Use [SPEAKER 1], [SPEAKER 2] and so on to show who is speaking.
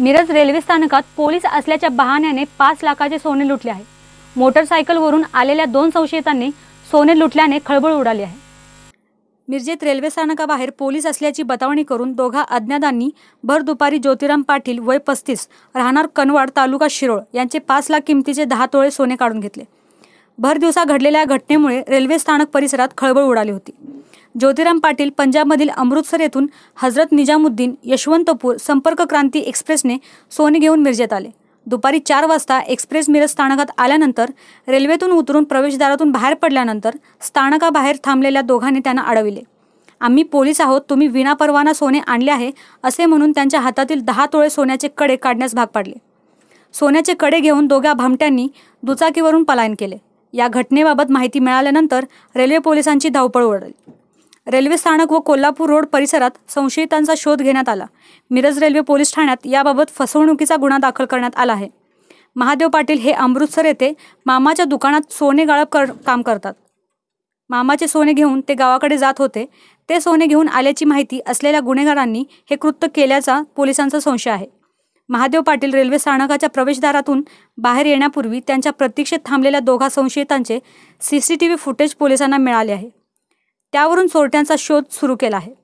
[SPEAKER 1] Miraj railway स्थानकात police असल्याच्या बहाण्याने पाच लाखाचे सोने लुटले आहे मोटरसायकलवरून आलेल्या दोन संशयितांनी सोने लुटल्याने खळबळ उडाली आहे मिरजेत रेल्वे स्थानकाबाहेर पोलीस असल्याची बतावणी करून दोघा अज्ञातांनी भर दुपारी ज्योतिराम पाटील वय पस्तीस राहणार कनवाड तालुका शिरोळ यांचे पाच लाख किमतीचे दहा तोळे सोने काढून घेतले भर दिवसा घडलेल्या घटनेमुळे रेल्वे स्थानक परिसरात खळबळ उडाली होती ज्योतिराम पाटील पंजाबमधील अमृतसर येथून हजरत निजामुद्दीन यशवंतपूर संपर्क क्रांती एक्सप्रेसने सोने घेऊन मिरजेत आले दुपारी चार वाजता एक्सप्रेस मिरज स्थानकात आल्यानंतर रेल्वेतून उतरून प्रवेशदारातून बाहेर पडल्यानंतर स्थानकाबाहेर थांबलेल्या दोघांनी त्यांना अडविले आम्ही पोलीस आहोत तुम्ही विनापरवाना सोने आणले आहे असे म्हणून त्यांच्या हातातील दहा तोळे सोन्याचे कडे काढण्यास भाग पाडले सोन्याचे कडे घेऊन दोघ्या भामट्यांनी दुचाकीवरून पलायन केले या घटनेबाबत माहिती मिळाल्यानंतर रेल्वे पोलिसांची धावपळ उडली रेल्वे स्थानक व कोल्हापूर रोड परिसरात संशयितांचा शोध घेण्यात आला मिरज रेल्वे पोलीस ठाण्यात याबाबत फसवणुकीचा गुन्हा दाखल करण्यात आला आहे महादेव पाटील हे अमृतसर येथे मामाच्या दुकानात सोने गाळप कर काम करतात मामाचे सोने घेऊन ते गावाकडे जात होते ते सोने घेऊन आल्याची माहिती असलेल्या गुन्हेगारांनी हे कृत्य केल्याचा पोलिसांचा संशय आहे महादेव पाटील रेल्वे स्थानकाच्या प्रवेशद्वारातून बाहेर येण्यापूर्वी त्यांच्या प्रतीक्षेत थांबलेल्या दोघा संशयितांचे C C T V footage पोलिसांना मिळाले आहे त्यावरून चोरट्यांचा शोध सुरू केला आहे